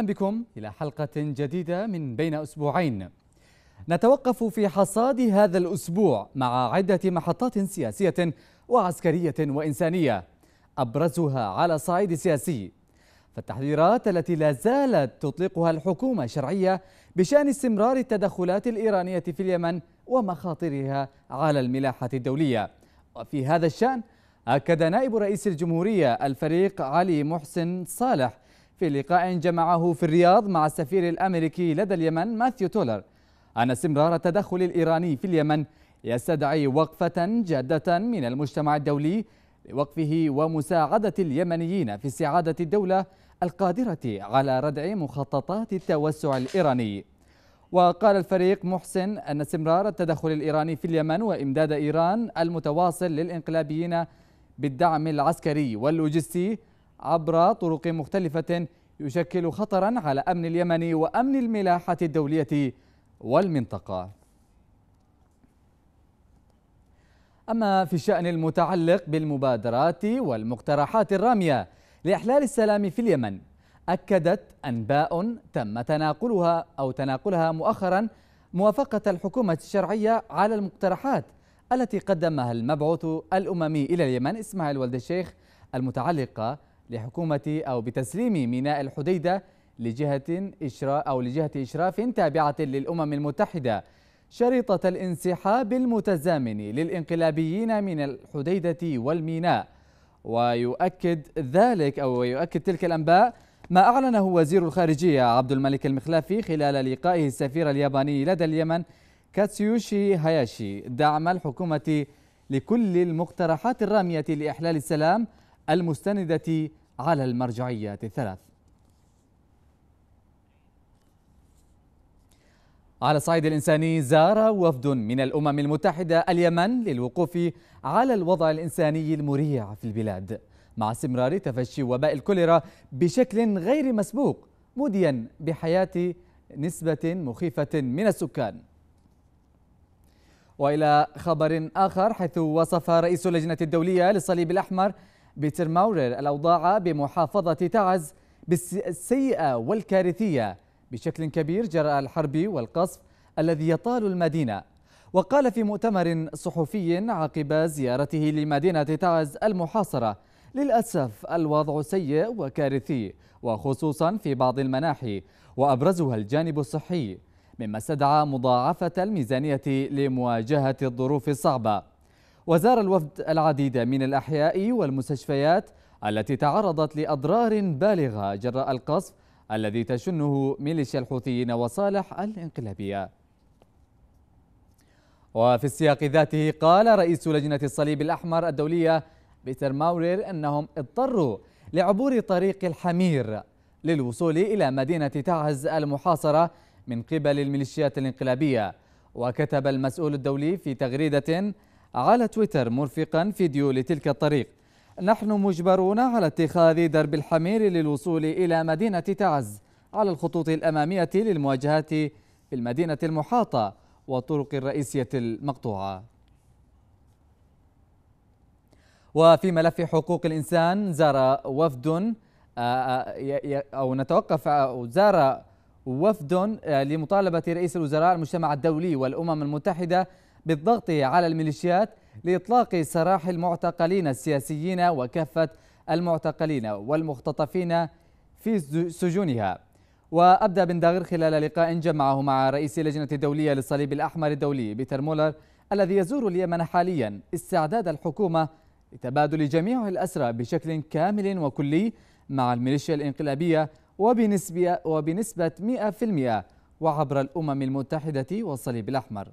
أهلا بكم إلى حلقة جديدة من بين أسبوعين نتوقف في حصاد هذا الأسبوع مع عدة محطات سياسية وعسكرية وإنسانية أبرزها على الصعيد السياسي فالتحذيرات التي لا زالت تطلقها الحكومة الشرعية بشأن استمرار التدخلات الإيرانية في اليمن ومخاطرها على الملاحة الدولية وفي هذا الشأن أكد نائب رئيس الجمهورية الفريق علي محسن صالح في لقاء جمعه في الرياض مع السفير الأمريكي لدى اليمن ماثيو تولر أن استمرار التدخل الإيراني في اليمن يستدعي وقفة جادة من المجتمع الدولي لوقفه ومساعدة اليمنيين في استعادة الدولة القادرة على ردع مخططات التوسع الإيراني وقال الفريق محسن أن استمرار التدخل الإيراني في اليمن وإمداد إيران المتواصل للإنقلابيين بالدعم العسكري واللوجستي عبر طرق مختلفة يشكل خطرا على أمن اليمن وأمن الملاحة الدولية والمنطقة أما في الشأن المتعلق بالمبادرات والمقترحات الرامية لإحلال السلام في اليمن أكدت أنباء تم تناقلها أو تناقلها مؤخرا موافقة الحكومة الشرعية على المقترحات التي قدمها المبعوث الأممي إلى اليمن إسماعيل ولد الشيخ المتعلقة لحكومة أو بتسليم ميناء الحديدة لجهة إشراف أو لجهة إشراف تابعة للأمم المتحدة شريطة الانسحاب المتزامن للانقلابيين من الحديدة والميناء ويؤكد ذلك أو يؤكد تلك الأنباء ما أعلنه وزير الخارجية عبد الملك المخلافي خلال لقائه السفير الياباني لدى اليمن كاتسيوشي هاياشي دعم الحكومة لكل المقترحات الرامية لإحلال السلام المستندة على المرجعيات الثلاث على الصعيد الإنساني زار وفد من الأمم المتحدة اليمن للوقوف على الوضع الإنساني المريع في البلاد مع استمرار تفشي وباء الكوليرا بشكل غير مسبوق موديا بحياة نسبة مخيفة من السكان وإلى خبر آخر حيث وصف رئيس اللجنة الدولية للصليب الأحمر بترمورر الأوضاع بمحافظة تعز بالسيئة والكارثية بشكل كبير جراء الحرب والقصف الذي يطال المدينة وقال في مؤتمر صحفي عقب زيارته لمدينة تعز المحاصرة للأسف الوضع سيء وكارثي وخصوصا في بعض المناحي وأبرزها الجانب الصحي مما استدعى مضاعفة الميزانية لمواجهة الظروف الصعبة وزار الوفد العديد من الأحياء والمستشفيات التي تعرضت لأضرار بالغة جراء القصف الذي تشنه ميليشيا الحوثيين وصالح الانقلابية وفي السياق ذاته قال رئيس لجنة الصليب الأحمر الدولية بيتر ماورير أنهم اضطروا لعبور طريق الحمير للوصول إلى مدينة تعز المحاصرة من قبل الميليشيات الانقلابية وكتب المسؤول الدولي في تغريدة على تويتر مرفقا فيديو لتلك الطريق نحن مجبرون على اتخاذ درب الحمير للوصول إلى مدينة تعز على الخطوط الأمامية للمواجهات في المدينة المحاطة والطرق الرئيسية المقطوعة وفي ملف حقوق الإنسان زار وفد آه، آه، أو نتوقف أو آه، زار وفد لمطالبة رئيس الوزراء المجتمع الدولي والأمم المتحدة بالضغط على الميليشيات لإطلاق سراح المعتقلين السياسيين وكافة المعتقلين والمختطفين في سجونها وأبدى بن داغر خلال لقاء جمعه مع رئيس اللجنة الدولية للصليب الأحمر الدولي بيتر مولر الذي يزور اليمن حاليا استعداد الحكومة لتبادل جميع الأسرى بشكل كامل وكلي مع الميليشيا الإنقلابية وبنسبة, وبنسبة 100% وعبر الأمم المتحدة والصليب الأحمر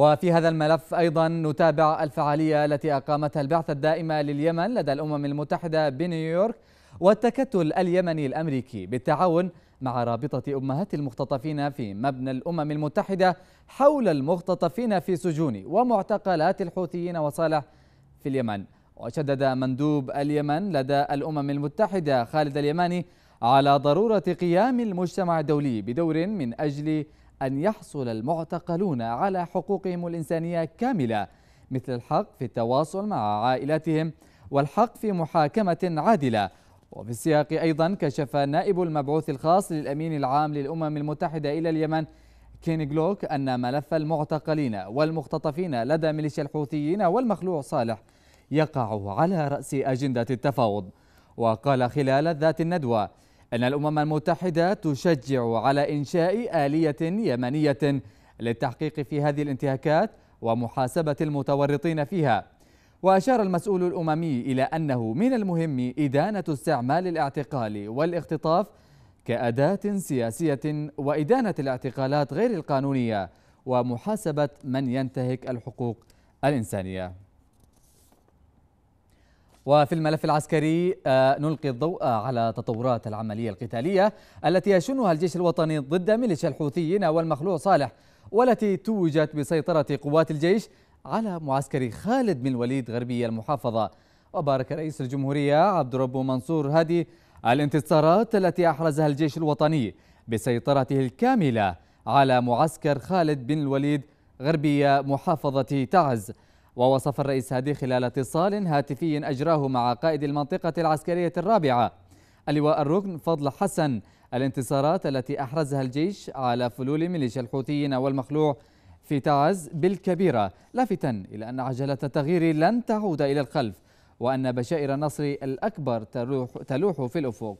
وفي هذا الملف أيضا نتابع الفعالية التي أقامتها البعثة الدائمة لليمن لدى الأمم المتحدة بنيويورك والتكتل اليمني الأمريكي بالتعاون مع رابطة أمهات المختطفين في مبنى الأمم المتحدة حول المختطفين في سجون ومعتقلات الحوثيين وصالح في اليمن وشدد مندوب اليمن لدى الأمم المتحدة خالد اليماني على ضرورة قيام المجتمع الدولي بدور من أجل أن يحصل المعتقلون على حقوقهم الإنسانية كاملة مثل الحق في التواصل مع عائلاتهم والحق في محاكمة عادلة وفي السياق أيضا كشف نائب المبعوث الخاص للأمين العام للأمم المتحدة إلى اليمن كيني جلوك أن ملف المعتقلين والمختطفين لدى ميليشيا الحوثيين والمخلوع صالح يقع على رأس أجندة التفاوض وقال خلال ذات الندوة أن الأمم المتحدة تشجع على إنشاء آلية يمنية للتحقيق في هذه الانتهاكات ومحاسبة المتورطين فيها وأشار المسؤول الأممي إلى أنه من المهم إدانة استعمال الاعتقال والاختطاف كأداة سياسية وإدانة الاعتقالات غير القانونية ومحاسبة من ينتهك الحقوق الإنسانية وفي الملف العسكري آه، نلقي الضوء على تطورات العملية القتالية التي يشنها الجيش الوطني ضد ميليشيا الحوثيين والمخلوع صالح والتي توجت بسيطرة قوات الجيش على معسكر خالد بن الوليد غربي المحافظة وبارك رئيس الجمهورية عبد ربه منصور هادي الانتصارات التي أحرزها الجيش الوطني بسيطرته الكاملة على معسكر خالد بن الوليد غربي محافظة تعز ووصف الرئيس هادي خلال اتصال هاتفي أجراه مع قائد المنطقة العسكرية الرابعة اللواء الركن فضل حسن الانتصارات التي أحرزها الجيش على فلول ميليشيا الحوثيين والمخلوع في تعز بالكبيرة لافتا إلى أن عجلة التغيير لن تعود إلى الخلف وأن بشائر النصر الأكبر تلوح في الأفق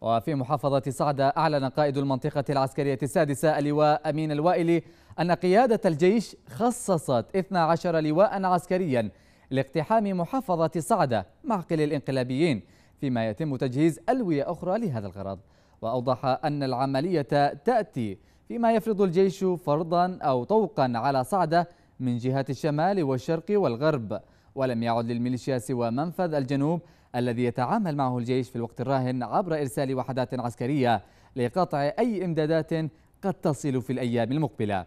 وفي محافظة صعدة أعلن قائد المنطقة العسكرية السادسة اللواء أمين الوائلي أن قيادة الجيش خصصت 12 لواء عسكريا لاقتحام محافظة صعدة معقل الإنقلابيين فيما يتم تجهيز ألوية أخرى لهذا الغرض وأوضح أن العملية تأتي فيما يفرض الجيش فرضا أو طوقا على صعدة من جهات الشمال والشرق والغرب ولم يعد للميليشيا سوى منفذ الجنوب الذي يتعامل معه الجيش في الوقت الراهن عبر إرسال وحدات عسكرية لقطع أي إمدادات قد تصل في الأيام المقبلة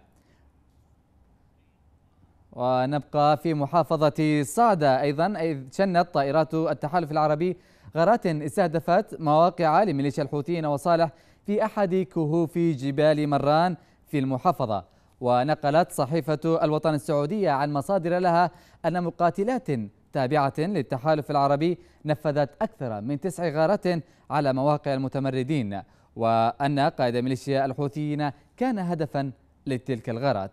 ونبقى في محافظة صعدة أيضا إذ شنت طائرات التحالف العربي غارات استهدفت مواقع لميليشيا الحوثيين وصالح في أحد كهوف جبال مران في المحافظة ونقلت صحيفة الوطن السعودية عن مصادر لها أن مقاتلات تابعة للتحالف العربي نفذت أكثر من تسع غارات على مواقع المتمردين وأن قائد ميليشيا الحوثيين كان هدفا لتلك الغارات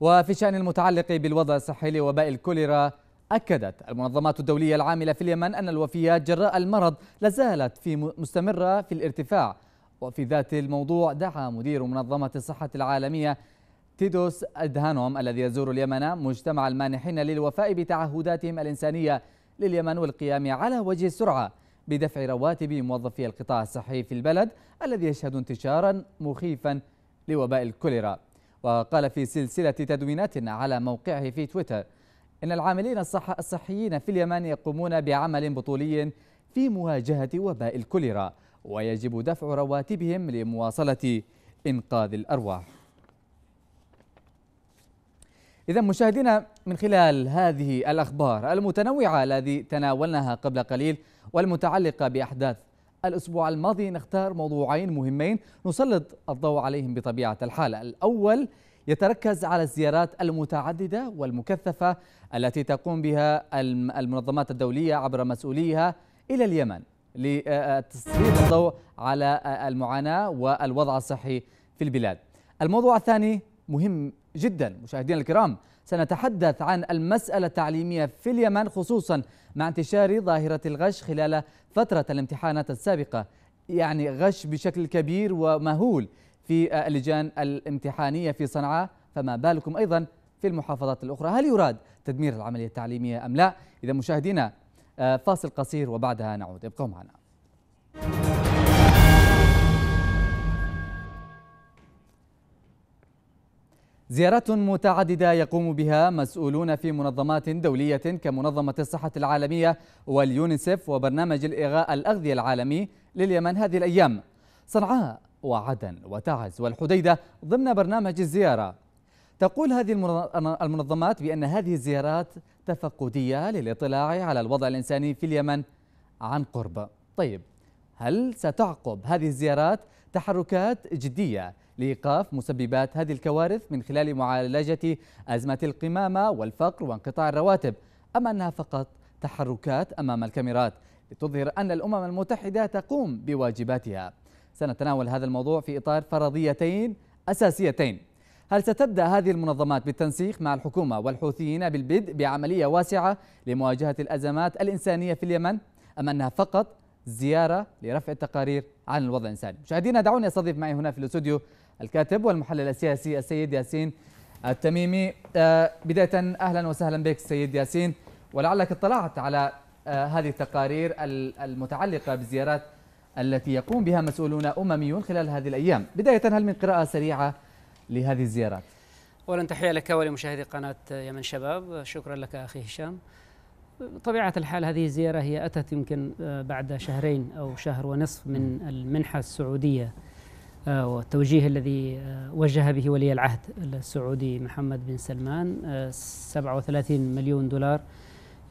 وفي شأن المتعلق بالوضع الصحي لوباء الكوليرا أكدت المنظمات الدولية العاملة في اليمن أن الوفيات جراء المرض لازالت في مستمرة في الارتفاع وفي ذات الموضوع دعا مدير منظمة الصحة العالمية تيدوس أدهانوم الذي يزور اليمن مجتمع المانحين للوفاء بتعهداتهم الإنسانية لليمن والقيام على وجه السرعة بدفع رواتب موظفي القطاع الصحي في البلد الذي يشهد انتشارا مخيفا لوباء الكوليرا وقال في سلسلة تدوينات على موقعه في تويتر إن العاملين الصح الصحيين في اليمن يقومون بعمل بطولي في مواجهة وباء الكوليرا ويجب دفع رواتبهم لمواصلة إنقاذ الأرواح إذا مشاهدينا من خلال هذه الأخبار المتنوعة التي تناولناها قبل قليل والمتعلقة بأحداث الأسبوع الماضي نختار موضوعين مهمين نسلط الضوء عليهم بطبيعة الحال الأول يتركز على الزيارات المتعددة والمكثفة التي تقوم بها المنظمات الدولية عبر مسؤوليها إلى اليمن لتسليط الضوء على المعاناة والوضع الصحي في البلاد الموضوع الثاني مهم جدا مشاهدينا الكرام سنتحدث عن المسألة التعليمية في اليمن خصوصا مع انتشار ظاهرة الغش خلال فترة الامتحانات السابقة يعني غش بشكل كبير ومهول في اللجان الامتحانية في صنعاء فما بالكم أيضا في المحافظات الأخرى هل يراد تدمير العملية التعليمية أم لا إذا مشاهدينا آه، فاصل قصير وبعدها نعود ابقوا معنا زيارات متعددة يقوم بها مسؤولون في منظمات دولية كمنظمة الصحة العالمية واليونيسف وبرنامج الإغاء الأغذية العالمي لليمن هذه الأيام صنعاء وعدن وتعز والحديدة ضمن برنامج الزيارة تقول هذه المنظمات بأن هذه الزيارات تفقدية للإطلاع على الوضع الإنساني في اليمن عن قرب طيب هل ستعقب هذه الزيارات تحركات جدية لإيقاف مسببات هذه الكوارث من خلال معالجة أزمة القمامة والفقر وانقطاع الرواتب أما أنها فقط تحركات أمام الكاميرات لتظهر أن الأمم المتحدة تقوم بواجباتها سنتناول هذا الموضوع في إطار فرضيتين أساسيتين هل ستبدأ هذه المنظمات بالتنسيق مع الحكومة والحوثيين بالبدء بعملية واسعة لمواجهة الأزمات الإنسانية في اليمن أم أنها فقط زيارة لرفع التقارير عن الوضع الإنساني مشاهدينا دعوني أستضيف معي هنا في الاستوديو الكاتب والمحلل السياسي السيد ياسين التميمي آه، بداية أهلا وسهلا بك سيد ياسين ولعلك اطلعت على آه، هذه التقارير المتعلقة بالزيارات التي يقوم بها مسؤولون أمميون خلال هذه الأيام بداية هل من قراءة سريعة لهذه الزيارات؟ أولا تحية لك ولمشاهدي قناة يمن شباب شكرا لك أخي هشام طبيعة الحال هذه الزيارة هي أتت يمكن آه، بعد شهرين أو شهر ونصف من المنحة السعودية آه، والتوجيه الذي آه، وجه به ولي العهد السعودي محمد بن سلمان 37 آه، مليون دولار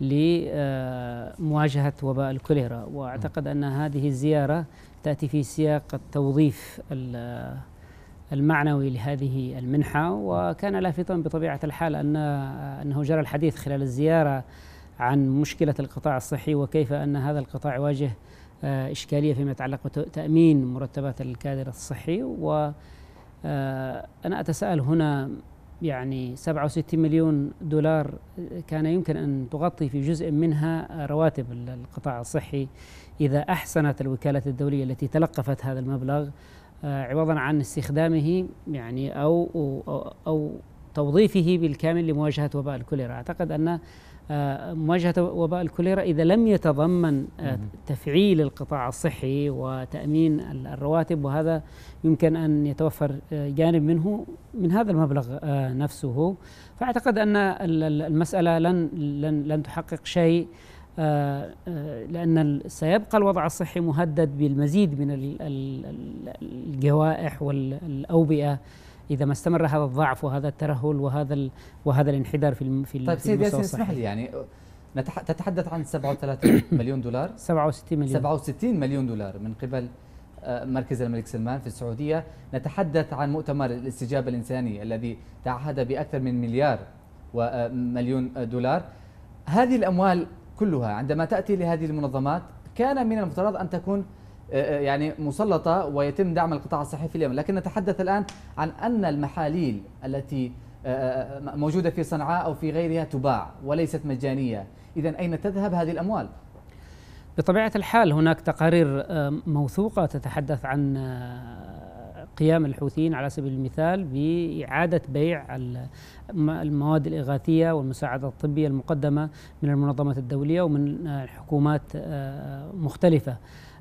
لمواجهة وباء الكوليرا وأعتقد أن هذه الزيارة تأتي في سياق التوظيف المعنوي لهذه المنحة وكان لافتا بطبيعة الحال أن أنه جرى الحديث خلال الزيارة عن مشكلة القطاع الصحي وكيف أن هذا القطاع يواجه آه، إشكالية فيما يتعلق بتأمين مرتبات الكادر الصحي و آه، أنا أتساءل هنا يعني 67 مليون دولار آه، كان يمكن أن تغطي في جزء منها رواتب القطاع الصحي إذا أحسنت الوكالات الدولية التي تلقفت هذا المبلغ عوضا عن استخدامه يعني أو, أو, أو توظيفه بالكامل لمواجهة وباء الكوليرا أعتقد أن آه، مواجهة وباء الكوليرا إذا لم يتضمن آه، تفعيل القطاع الصحي وتأمين الرواتب وهذا يمكن أن يتوفر آه، جانب منه من هذا المبلغ نفسه فأعتقد أن المسألة لن لن لن تحقق شيء لأن سيبقى الوضع الصحي مهدد بالمزيد من الجوائح والأوبئة اذا ما استمر هذا الضعف وهذا الترهل وهذا ال وهذا الانحدار في في طيب سيدي ياسين اسمح لي يعني تتحدث عن 37 مليون دولار 67 مليون 67 مليون دولار من قبل آه، مركز الملك سلمان في السعودية نتحدث عن مؤتمر الاستجابة الإنساني الذي تعهد بأكثر من مليار ومليون آه، دولار هذه الأموال كلها عندما تأتي لهذه المنظمات كان من المفترض أن تكون آه، آه، يعني مسلطة ويتم دعم القطاع الصحي في اليمن لكن نتحدث الآن عن أن المحاليل التي آه، موجودة في صنعاء أو في غيرها تباع وليست مجانية إذا أين تذهب هذه الأموال؟ بطبيعة الحال هناك تقارير موثوقة تتحدث عن قيام الحوثيين على سبيل المثال بإعادة بيع المواد الإغاثية والمساعدة الطبية المقدمة من المنظمات الدولية ومن حكومات مختلفة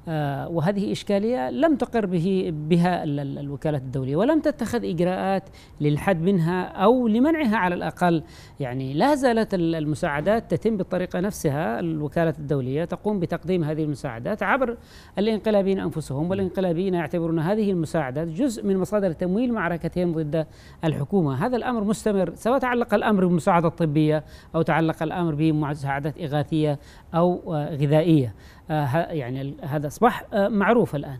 آه، وهذه إشكالية لم تقر به بها الوكالات الدولية ولم تتخذ إجراءات للحد منها أو لمنعها على الأقل يعني لا زالت المساعدات تتم بالطريقة نفسها الوكالات الدولية تقوم بتقديم هذه المساعدات عبر الانقلابيين أنفسهم والانقلابيين يعتبرون هذه المساعدات جزء من مصادر تمويل معركتهم ضد الحكومة هذا الأمر مستمر سواء تعلق الأمر بمساعدة طبية أو تعلق الأمر بمساعدات إغاثية أو آه، غذائية آه، يعني هذا أصبح آه، معروف الآن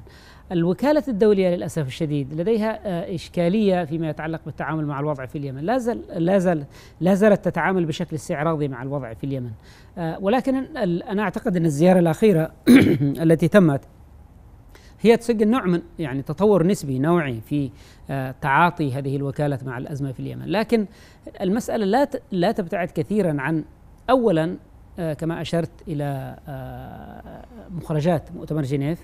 الوكالة الدولية للأسف الشديد لديها آه، إشكالية فيما يتعلق بالتعامل مع الوضع في اليمن لا, زال لا, لا زالت تتعامل بشكل استعراضي مع الوضع في اليمن ولكن أنا أعتقد أن الزيارة الأخيرة التي تمت هي تسجل نوع من يعني تطور نسبي نوعي في تعاطي هذه الوكالة مع الأزمة في اليمن لكن المسألة لا لا تبتعد كثيرا عن أولا آه، كما أشرت إلى آه، مخرجات مؤتمر جنيف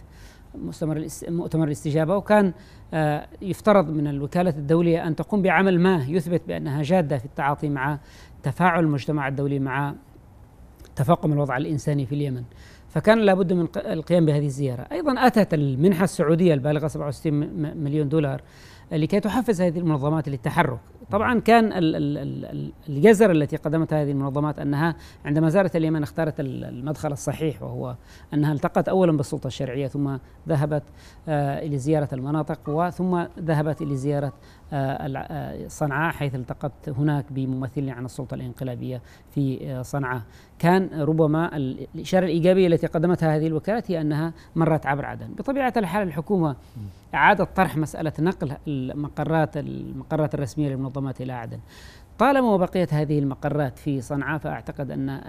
مؤتمر مؤتمر الاستجابه وكان آه، يفترض من الوكاله الدوليه ان تقوم بعمل ما يثبت بانها جاده في التعاطي مع تفاعل المجتمع الدولي مع تفاقم الوضع الانساني في اليمن فكان لابد من القيام بهذه الزياره ايضا اتت المنحه السعوديه البالغه 67 مليون دولار لكي تحفز هذه المنظمات للتحرك طبعا كان الجزر التي قدمتها هذه المنظمات انها عندما زارت اليمن اختارت المدخل الصحيح وهو انها التقت اولا بالسلطه الشرعيه ثم ذهبت آه، الى زياره المناطق وثم ذهبت الى زياره آه، آه، صنعاء حيث التقت هناك بممثلين عن السلطه الانقلابيه في صنعاء. كان ربما الاشاره الايجابيه التي قدمتها هذه الوكالات هي انها مرت عبر عدن. بطبيعه الحال الحكومه اعادت طرح مساله نقل المقرات المقرات الرسميه للمنظمات منظمة عدن طالما وبقيت هذه المقرات في صنعاء فأعتقد أن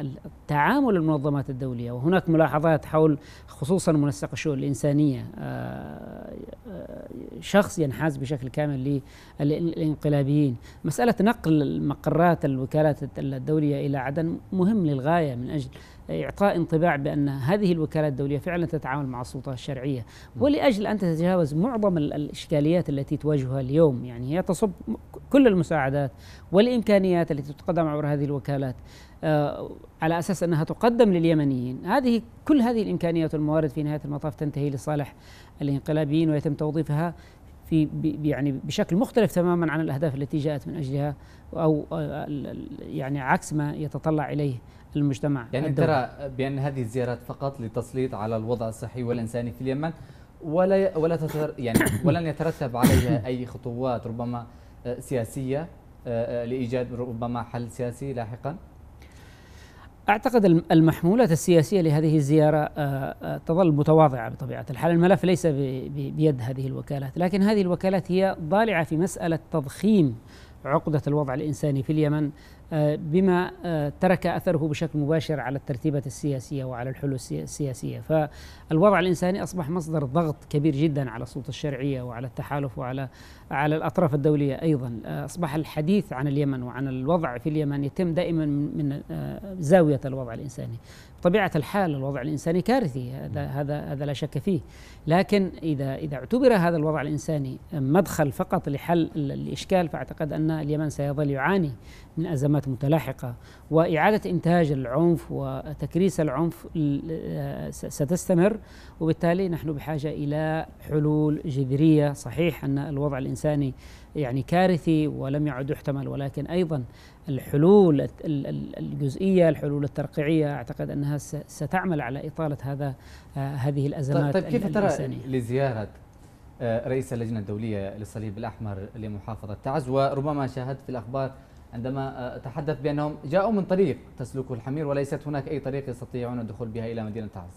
تعامل المنظمات الدولية وهناك ملاحظات حول خصوصا منسق الشؤون الإنسانية آه، آه، شخص ينحاز بشكل كامل للانقلابيين مسألة نقل مقرات الوكالات الدولية إلى عدن مهم للغاية من أجل إعطاء انطباع بأن هذه الوكالات الدولية فعلا تتعامل مع السلطة الشرعية ولأجل أن تتجاوز معظم الإشكاليات التي تواجهها اليوم يعني هي تصب كل المساعدات والإمكانيات التي تتقدم عبر هذه الوكالات آه على اساس انها تقدم لليمنيين، هذه كل هذه الامكانيات والموارد في نهايه المطاف تنتهي لصالح الانقلابيين ويتم توظيفها في يعني بشكل مختلف تماما عن الاهداف التي جاءت من اجلها او آه، يعني عكس ما يتطلع اليه المجتمع يعني ترى بأن هذه الزيارات فقط لتسليط على الوضع الصحي والإنساني في اليمن ولا ولا تتر يعني ولن يترتب عليها أي خطوات ربما آه، سياسية آه، آه، لإيجاد ربما حل سياسي لاحقا أعتقد المحمولات السياسية لهذه الزيارة تظل متواضعة بطبيعة الحال الملف ليس بيد هذه الوكالات لكن هذه الوكالات هي ضالعة في مسألة تضخيم عقدة الوضع الإنساني في اليمن بما آه، ترك اثره بشكل مباشر على الترتيبات السياسيه وعلى الحلول السياسيه، فالوضع الانساني اصبح مصدر ضغط كبير جدا على السلطه الشرعيه وعلى التحالف وعلى على الاطراف الدوليه ايضا، آه، اصبح الحديث عن اليمن وعن الوضع في اليمن يتم دائما من آه، زاويه الوضع الانساني، طبيعة الحال الوضع الإنساني كارثي هذا نعم. هذا هذا لا شك فيه لكن إذا إذا اعتبر هذا الوضع الإنساني مدخل فقط لحل الإشكال فأعتقد أن اليمن سيظل يعاني من أزمات متلاحقة وإعادة إنتاج العنف وتكريس العنف آه، ستستمر وبالتالي نحن بحاجة إلى حلول جذرية صحيح أن الوضع الإنساني يعني كارثي ولم يعد يحتمل ولكن أيضا الحلول الجزئية الحلول الترقيعية أعتقد أنها ستعمل على إطالة هذا آه، هذه الأزمات طيب, طيب، كيف ترى لزيارة آه، رئيس اللجنة الدولية للصليب الأحمر لمحافظة تعز وربما شاهدت في الأخبار عندما آه، تحدث بأنهم جاءوا من طريق تسلكه الحمير وليست هناك أي طريق يستطيعون الدخول بها إلى مدينة تعز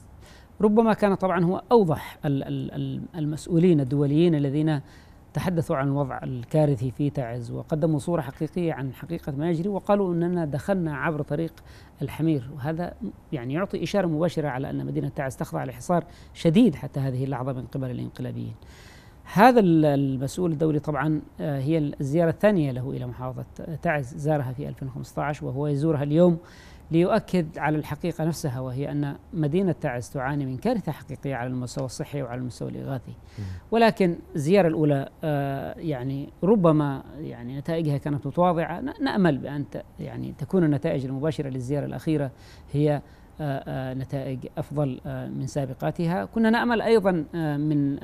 ربما كان طبعا هو أوضح المسؤولين الدوليين الذين تحدثوا عن الوضع الكارثي في تعز وقدموا صورة حقيقية عن حقيقة ما يجري وقالوا أننا دخلنا عبر طريق الحمير وهذا يعني يعطي إشارة مباشرة على أن مدينة تعز تخضع لحصار شديد حتى هذه اللحظة من قبل الانقلابيين هذا المسؤول الدولي طبعا آه، هي الزيارة الثانية له إلى محافظة تعز زارها في 2015 وهو يزورها اليوم ليؤكد على الحقيقة نفسها وهي أن مدينة تعز تعاني من كارثة حقيقية على المستوى الصحي وعلى المستوى الإغاثي ولكن الزيارة الأولى آه، يعني ربما يعني نتائجها كانت متواضعة نأمل بأن يعني تكون النتائج المباشرة للزيارة الأخيرة هي آه، آه، نتائج أفضل من سابقاتها كنا نأمل أيضا من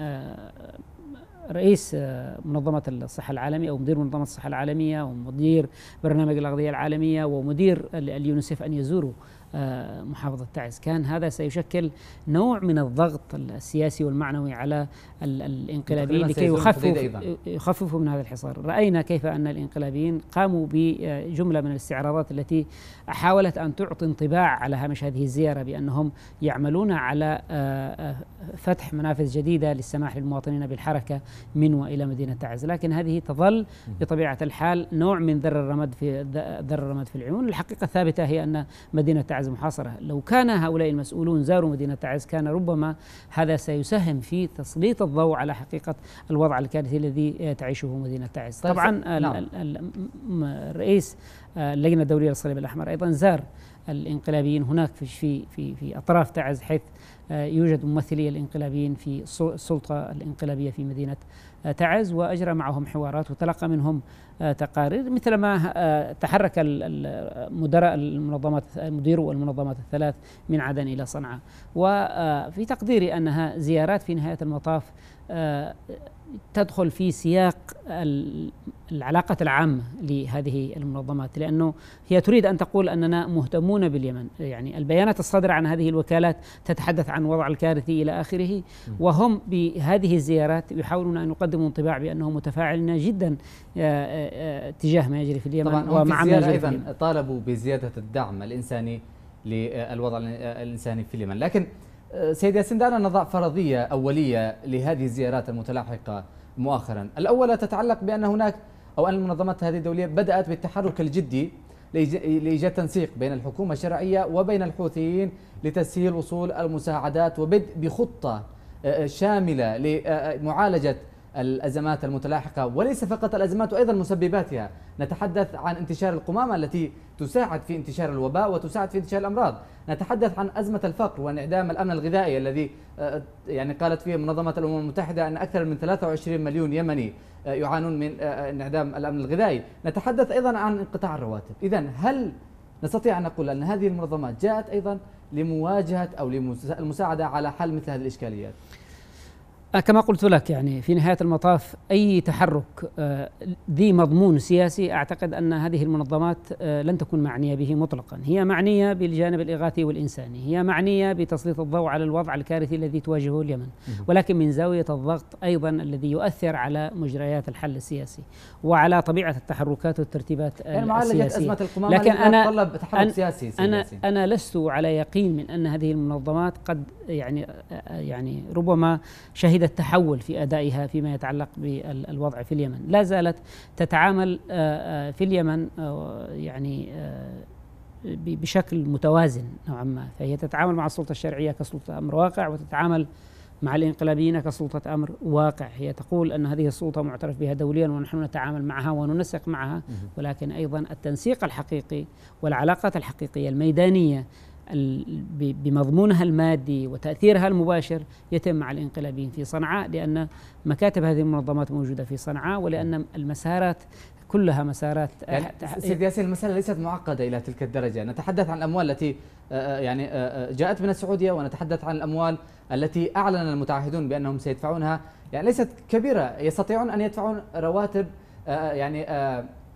رئيس آه، منظمة الصحة العالمية أو مدير منظمة الصحة العالمية ومدير برنامج الأغذية العالمية ومدير اليونسيف أن يزوروا آه، محافظة تعز كان هذا سيشكل نوع من الضغط السياسي والمعنوي على الانقلابيين لكي يخففوا يخففوا من هذا الحصار رأينا كيف أن الانقلابيين قاموا بجملة من الاستعراضات التي حاولت أن تعطي انطباع على هامش هذه الزيارة بأنهم يعملون على آه، آه، فتح منافذ جديدة للسماح للمواطنين بالحركة من وإلى مدينة تعز لكن هذه تظل بطبيعة الحال نوع من ذر الرمد في ذر الرمد في العيون الحقيقة الثابتة هي أن مدينة تعز تعز محاصرة لو كان هؤلاء المسؤولون زاروا مدينة تعز كان ربما هذا سيساهم في تسليط الضوء على حقيقة الوضع الكارثي الذي تعيشه مدينة تعز طيب، طبعا آه، نعم. الرئيس آه، اللجنة الدولية للصليب الأحمر أيضا زار الانقلابيين هناك في في, في اطراف تعز حيث آه، يوجد ممثلي الانقلابيين في السلطه الانقلابيه في مدينه تعز واجرى معهم حوارات وتلقى منهم آه، تقارير مثلما آه، تحرك مدراء المنظمات مديرو المنظمات الثلاث من عدن إلى صنعاء وفي آه، تقديري أنها زيارات في نهاية المطاف تدخل في سياق العلاقة العامة لهذه المنظمات لأنه هي تريد أن تقول أننا مهتمون باليمن يعني البيانات الصادرة عن هذه الوكالات تتحدث عن وضع الكارثي إلى آخره وهم بهذه الزيارات يحاولون أن يقدموا انطباع بأنهم متفاعلين جدا تجاه ما يجري في اليمن طبعا ومع ما يجري ايضا في طالبوا بزياده الدعم الانساني للوضع الانساني في اليمن لكن آه، سيد ياسين دعنا نضع فرضيه اوليه لهذه الزيارات المتلاحقه مؤخرا الاولى تتعلق بان هناك او ان المنظمات هذه الدوليه بدات بالتحرك الجدي لايجاد تنسيق بين الحكومه الشرعيه وبين الحوثيين لتسهيل وصول المساعدات وبدء بخطه آه، شامله لمعالجه الأزمات المتلاحقة وليس فقط الأزمات وأيضا مسبباتها نتحدث عن انتشار القمامة التي تساعد في انتشار الوباء وتساعد في انتشار الأمراض نتحدث عن أزمة الفقر وانعدام الأمن الغذائي الذي آه، آه، يعني قالت فيه منظمة الأمم المتحدة أن أكثر من 23 مليون يمني آه، يعانون من انعدام الأمن الغذائي نتحدث أيضا عن انقطاع الرواتب إذا هل نستطيع أن نقول أن هذه المنظمات جاءت أيضا لمواجهة أو للمساعدة على حل مثل هذه الإشكاليات آه، كما قلت لك يعني في نهايه المطاف اي تحرك آه، ذي مضمون سياسي اعتقد ان هذه المنظمات آه، لن تكون معنيه به مطلقا، هي معنيه بالجانب الاغاثي والانساني، هي معنيه بتسليط الضوء على الوضع الكارثي الذي تواجهه اليمن، ولكن من زاويه الضغط ايضا الذي يؤثر على مجريات الحل السياسي وعلى طبيعه التحركات والترتيبات يعني معالجه ازمه القمامه لكن انا تتطلب تحرك أنا سياسي, سياسي انا انا لست على يقين من ان هذه المنظمات قد يعني يعني ربما شهد شهدت تحول في أدائها فيما يتعلق بالوضع في اليمن لا زالت تتعامل آه، آه، في اليمن آه، يعني بشكل متوازن نوعا ما فهي تتعامل مع السلطة الشرعية كسلطة أمر واقع وتتعامل مع الانقلابيين كسلطة أمر واقع هي تقول أن هذه السلطة معترف بها دوليا ونحن نتعامل معها وننسق معها ولكن أيضا التنسيق الحقيقي والعلاقات الحقيقية الميدانية بمضمونها المادي وتأثيرها المباشر يتم مع الانقلابيين في صنعاء لأن مكاتب هذه المنظمات موجودة في صنعاء ولأن المسارات كلها مسارات يعني سيد ياسين المسألة ليست معقدة إلى تلك الدرجة نتحدث عن الأموال التي آه، آه، يعني آه، جاءت من السعودية ونتحدث عن الأموال التي أعلن المتعهدون بأنهم سيدفعونها يعني ليست كبيرة يستطيعون أن يدفعون رواتب يعني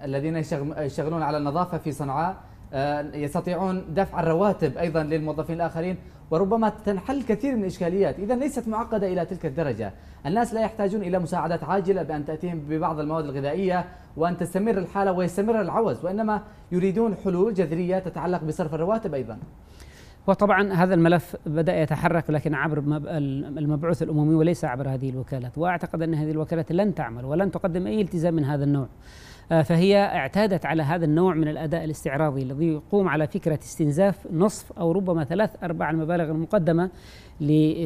الذين يشتغلون على النظافة في صنعاء آه، يستطيعون دفع الرواتب ايضا للموظفين الاخرين وربما تنحل كثير من الاشكاليات، اذا ليست معقده الى تلك الدرجه، الناس لا يحتاجون الى مساعدات عاجله بان تاتيهم ببعض المواد الغذائيه وان تستمر الحاله ويستمر العوز، وانما يريدون حلول جذريه تتعلق بصرف الرواتب ايضا. وطبعا هذا الملف بدا يتحرك لكن عبر المبعوث الاممي وليس عبر هذه الوكالات، واعتقد ان هذه الوكالات لن تعمل ولن تقدم اي التزام من هذا النوع. آه، فهي اعتادت على هذا النوع من الأداء الاستعراضي الذي يقوم على فكرة استنزاف نصف أو ربما ثلاث أرباع المبالغ المقدمة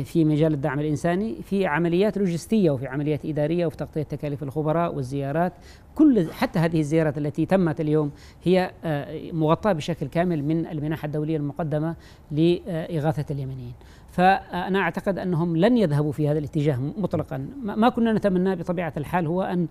في مجال الدعم الإنساني في عمليات لوجستية وفي عمليات إدارية وفي تغطية تكاليف الخبراء والزيارات كل حتى هذه الزيارات التي تمت اليوم هي آه، مغطاة بشكل كامل من المنح الدولية المقدمة لإغاثة اليمنيين فأنا أعتقد أنهم لن يذهبوا في هذا الاتجاه مطلقا ما كنا نتمناه بطبيعة الحال هو أن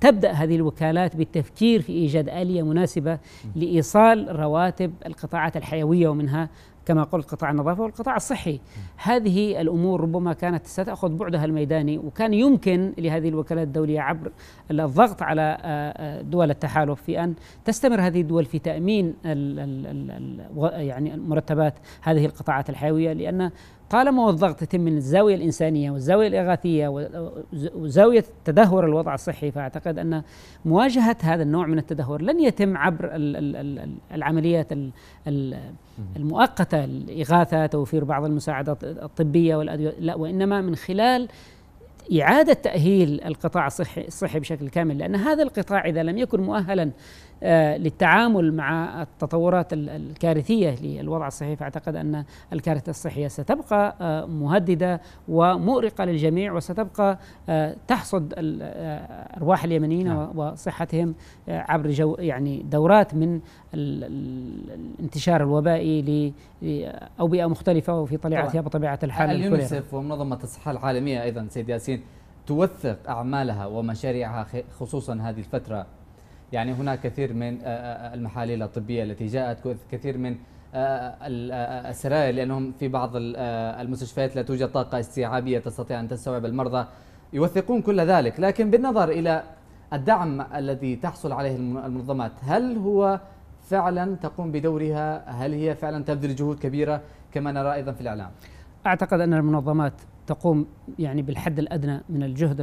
تبدأ هذه الوكالات بالتفكير في إيجاد آلية مناسبة لإيصال رواتب القطاعات الحيوية ومنها كما قلت قطاع النظافه والقطاع الصحي هذه الامور ربما كانت ستاخذ بعدها الميداني وكان يمكن لهذه الوكالات الدوليه عبر الضغط على آه، آه، دول التحالف في ان تستمر هذه الدول في تامين يعني مرتبات هذه القطاعات الحيويه لان طالما هو الضغط يتم من الزاوية الإنسانية والزاوية الإغاثية وزاوية تدهور الوضع الصحي فأعتقد أن مواجهة هذا النوع من التدهور لن يتم عبر العمليات المؤقتة الإغاثة توفير بعض المساعدات الطبية والأدوية لا وإنما من خلال إعادة تأهيل القطاع الصحي, الصحي بشكل كامل لأن هذا القطاع إذا لم يكن مؤهلا آه، للتعامل مع التطورات الكارثية للوضع الصحي فأعتقد أن الكارثة الصحية ستبقى آه، مهددة ومؤرقة للجميع وستبقى آه، تحصد أرواح اليمنيين نعم. وصحتهم عبر جو يعني دورات من الانتشار الوبائي لأوبئة مختلفة وفي طليعتها بطبيعة الحال اليونيسف ومنظمة الصحة العالمية أيضا سيد ياسين توثق أعمالها ومشاريعها خصوصا هذه الفترة يعني هناك كثير من آه، آه، المحاليل الطبية التي جاءت كثير من آه، السراير لأنهم في بعض المستشفيات لا توجد طاقة استيعابية تستطيع أن تستوعب المرضى يوثقون كل ذلك لكن بالنظر إلى الدعم الذي تحصل عليه المنظمات هل هو فعلا تقوم بدورها هل هي فعلا تبذل جهود كبيرة كما نرى أيضا في الإعلام أعتقد أن المنظمات تقوم يعني بالحد الادنى من الجهد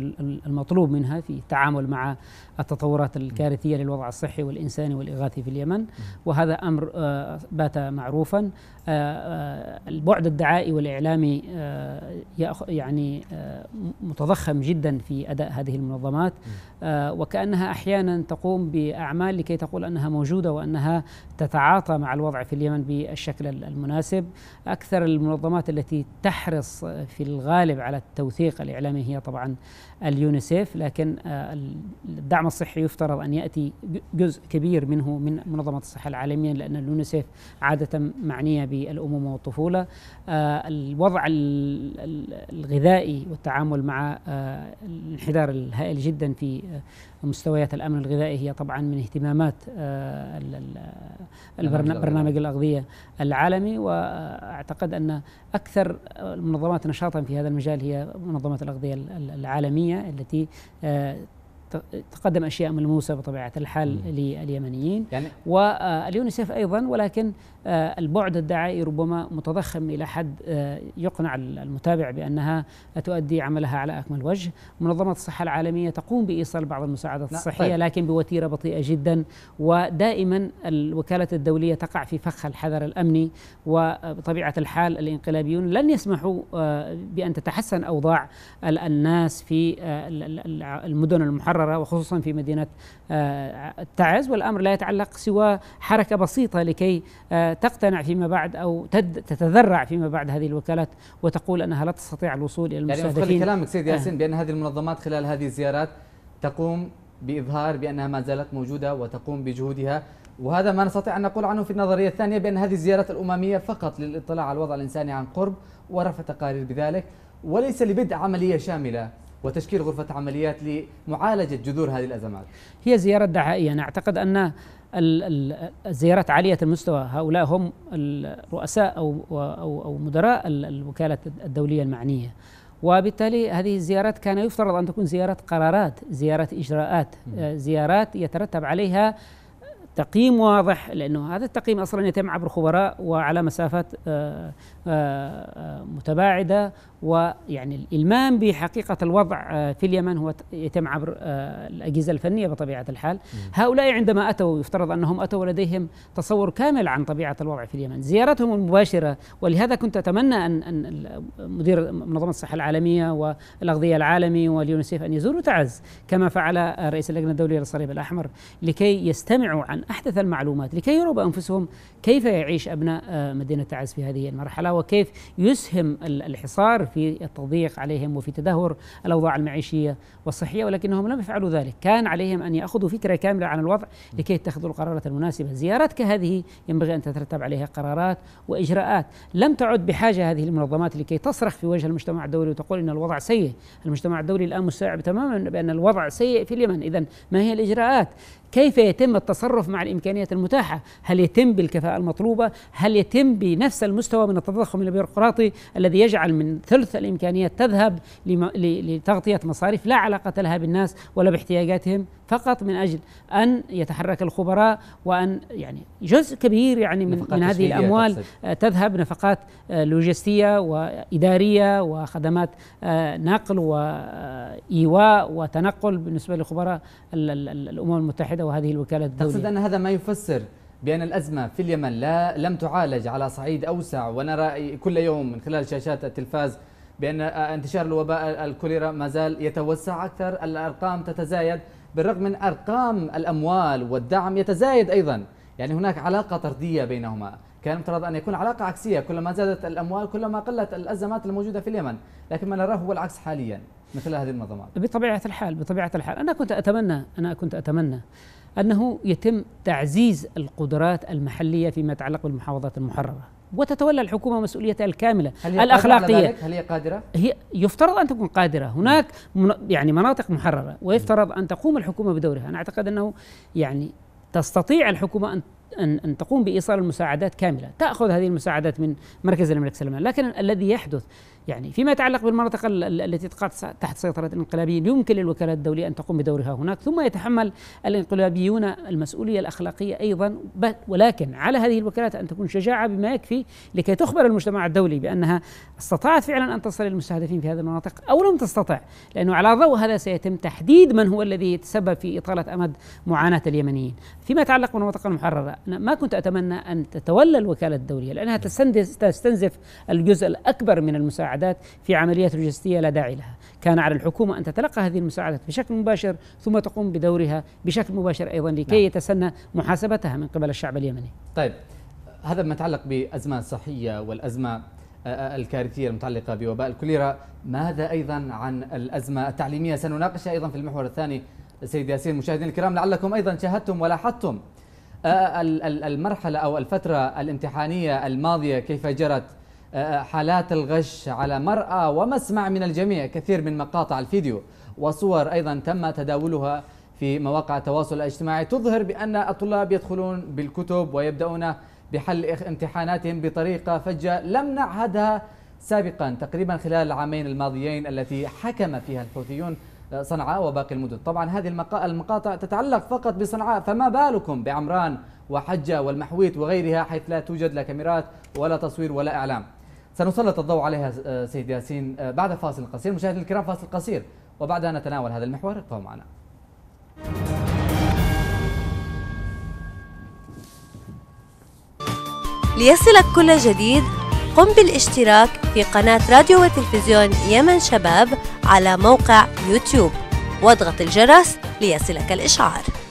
المطلوب منها في التعامل مع التطورات الكارثيه للوضع الصحي والانساني والاغاثي في اليمن وهذا امر آه، بات معروفا آه، آه، البعد الدعائي والاعلامي يعني متضخم جدا في اداء هذه المنظمات آه، وكأنها أحيانا تقوم بأعمال لكي تقول أنها موجودة وأنها تتعاطى مع الوضع في اليمن بالشكل المناسب أكثر المنظمات التي تحرص في الغالب على التوثيق الإعلامي هي طبعا اليونيسيف لكن آه، الدعم الصحي يفترض أن يأتي جزء كبير منه من منظمة الصحة العالمية لأن اليونيسيف عادة معنية بالأمومة والطفولة آه، الوضع الغذائي والتعامل مع الانحدار الهائل جدا في مستويات الامن الغذائي هي طبعا من اهتمامات آه، البرنامج الاغذيه العالمي واعتقد ان اكثر المنظمات نشاطا في هذا المجال هي منظمه الاغذيه العالميه التي آه، تقدم أشياء ملموسة بطبيعة الحال لليمنيين يعني واليونيسف أيضا ولكن آه، البعد الدعائي ربما متضخم إلى حد آه، يقنع المتابع بأنها تؤدي عملها على أكمل وجه منظمة الصحة العالمية تقوم بإيصال بعض المساعدات الصحية طيب. لكن بوتيرة بطيئة جدا ودائما الوكالة الدولية تقع في فخ الحذر الأمني وبطبيعة الحال الانقلابيون لن يسمحوا آه، بأن تتحسن أوضاع الناس في المدن المحرره المحررة وخصوصا في مدينة آه، تعز والأمر لا يتعلق سوى حركة بسيطة لكي آه، تقتنع فيما بعد أو تتذرع فيما بعد هذه الوكالات وتقول أنها لا تستطيع الوصول إلى يعني المستهدفين يعني كلامك سيد آه. ياسين بأن هذه المنظمات خلال هذه الزيارات تقوم بإظهار بأنها ما زالت موجودة وتقوم بجهودها وهذا ما نستطيع أن نقول عنه في النظرية الثانية بأن هذه الزيارات الأممية فقط للاطلاع على الوضع الإنساني عن قرب ورفع تقارير بذلك وليس لبدء عملية شاملة وتشكيل غرفة عمليات لمعالجة جذور هذه الأزمات هي زيارة دعائية أنا أعتقد أن الزيارات عالية المستوى هؤلاء هم الرؤساء أو, أو, أو مدراء الوكالة الدولية المعنية وبالتالي هذه الزيارات كان يفترض أن تكون زيارات قرارات زيارات إجراءات آه، زيارات يترتب عليها تقييم واضح لانه هذا التقييم اصلا يتم عبر خبراء وعلى مسافات آه، آه، متباعده ويعني الإلمام بحقيقة الوضع آه، في اليمن هو يتم عبر آه، الأجهزة الفنية بطبيعة الحال هؤلاء عندما أتوا يفترض أنهم أتوا لديهم تصور كامل عن طبيعة الوضع في اليمن زيارتهم المباشرة ولهذا كنت أتمنى أن أن مدير منظمة الصحة العالمية والأغذية العالمي واليونيسيف أن يزوروا تعز كما فعل رئيس اللجنة الدولية للصليب الأحمر لكي يستمعوا عن أحدث المعلومات لكي يروا بأنفسهم كيف يعيش أبناء آه، مدينة تعز في هذه المرحلة وكيف يسهم الحصار في التضييق عليهم وفي تدهور الأوضاع المعيشية والصحية ولكنهم لم يفعلوا ذلك كان عليهم أن يأخذوا فكرة كاملة عن الوضع لكي يتخذوا القرارات المناسبة زيارات كهذه ينبغي أن تترتب عليها قرارات وإجراءات لم تعد بحاجة هذه المنظمات لكي تصرخ في وجه المجتمع الدولي وتقول إن الوضع سيء المجتمع الدولي الآن مستوعب تماما بأن الوضع سيء في اليمن إذا ما هي الإجراءات كيف يتم التصرف مع الامكانيات المتاحه؟ هل يتم بالكفاءه المطلوبه؟ هل يتم بنفس المستوى من التضخم البيروقراطي الذي يجعل من ثلث الامكانيات تذهب لتغطيه مصاريف لا علاقه لها بالناس ولا باحتياجاتهم؟ فقط من اجل ان يتحرك الخبراء وان يعني جزء كبير يعني من, من هذه الاموال تقصد. آه، تذهب نفقات آه، لوجستيه واداريه وخدمات آه، نقل وايواء وتنقل بالنسبه لخبراء الامم المتحده وهذه الوكالات الدوليه تقصد ان هذا ما يفسر بأن الأزمة في اليمن لا لم تعالج على صعيد أوسع ونرى كل يوم من خلال شاشات التلفاز بأن انتشار الوباء الكوليرا ما زال يتوسع أكثر الأرقام تتزايد بالرغم من أرقام الأموال والدعم يتزايد أيضا يعني هناك علاقة طردية بينهما كان المفترض أن يكون علاقة عكسية كلما زادت الأموال كلما قلت الأزمات الموجودة في اليمن لكن ما نراه هو العكس حاليا مثل هذه المنظمات بطبيعة الحال بطبيعة الحال أنا كنت أتمنى أنا كنت أتمنى أنه يتم تعزيز القدرات المحلية فيما يتعلق بالمحافظات المحررة وتتولى الحكومة مسؤوليتها الكاملة هل هي الأخلاقية على ذلك؟ هل هي قادرة؟ هي يفترض أن تكون قادرة هناك يعني مناطق محررة ويفترض أن تقوم الحكومة بدورها أنا أعتقد أنه يعني تستطيع الحكومة أن أن, أن تقوم بإيصال المساعدات كاملة تأخذ هذه المساعدات من مركز الملك سلمان لكن الذي يحدث يعني فيما يتعلق بالمناطق التي تقع تحت سيطرة الانقلابيين يمكن للوكالات الدولية أن تقوم بدورها هناك ثم يتحمل الانقلابيون المسؤولية الأخلاقية أيضا ولكن على هذه الوكالات أن تكون شجاعة بما يكفي لكي تخبر المجتمع الدولي بأنها استطاعت فعلا أن تصل للمستهدفين في هذه المناطق أو لم تستطع لأنه على ضوء هذا سيتم تحديد من هو الذي يتسبب في إطالة أمد معاناة اليمنيين فيما يتعلق بالمناطق المحررة أنا ما كنت أتمنى أن تتولى الوكالة الدولية لأنها تستنزف الجزء الأكبر من المساعدات في عمليات لوجستية لا داعي لها كان على الحكومة أن تتلقى هذه المساعدات بشكل مباشر ثم تقوم بدورها بشكل مباشر أيضا لكي نعم. يتسنى محاسبتها من قبل الشعب اليمني طيب هذا ما يتعلق بأزمة صحية والأزمة آه، آه، الكارثية المتعلقة بوباء الكوليرا ماذا أيضا عن الأزمة التعليمية سنناقشها أيضا في المحور الثاني سيد ياسين مشاهدينا الكرام لعلكم أيضا شاهدتم ولاحظتم آه، المرحلة أو الفترة الامتحانية الماضية كيف جرت آه، آه، حالات الغش على مرأى ومسمع من الجميع كثير من مقاطع الفيديو وصور أيضا تم تداولها في مواقع التواصل الاجتماعي تظهر بأن الطلاب يدخلون بالكتب ويبدأون بحل امتحاناتهم بطريقة فجة لم نعهدها سابقا تقريبا خلال العامين الماضيين التي حكم فيها الحوثيون صنعاء وباقي المدن طبعا هذه المقاطع تتعلق فقط بصنعاء فما بالكم بعمران وحجة والمحويت وغيرها حيث لا توجد لا كاميرات ولا تصوير ولا إعلام سنسلط الضوء عليها آه، سيد ياسين آه، بعد فاصل قصير مشاهدينا الكرام فاصل قصير وبعدها نتناول هذا المحور ابقوا معنا ليصلك كل جديد قم بالاشتراك في قناة راديو وتلفزيون يمن شباب على موقع يوتيوب واضغط الجرس ليصلك الإشعار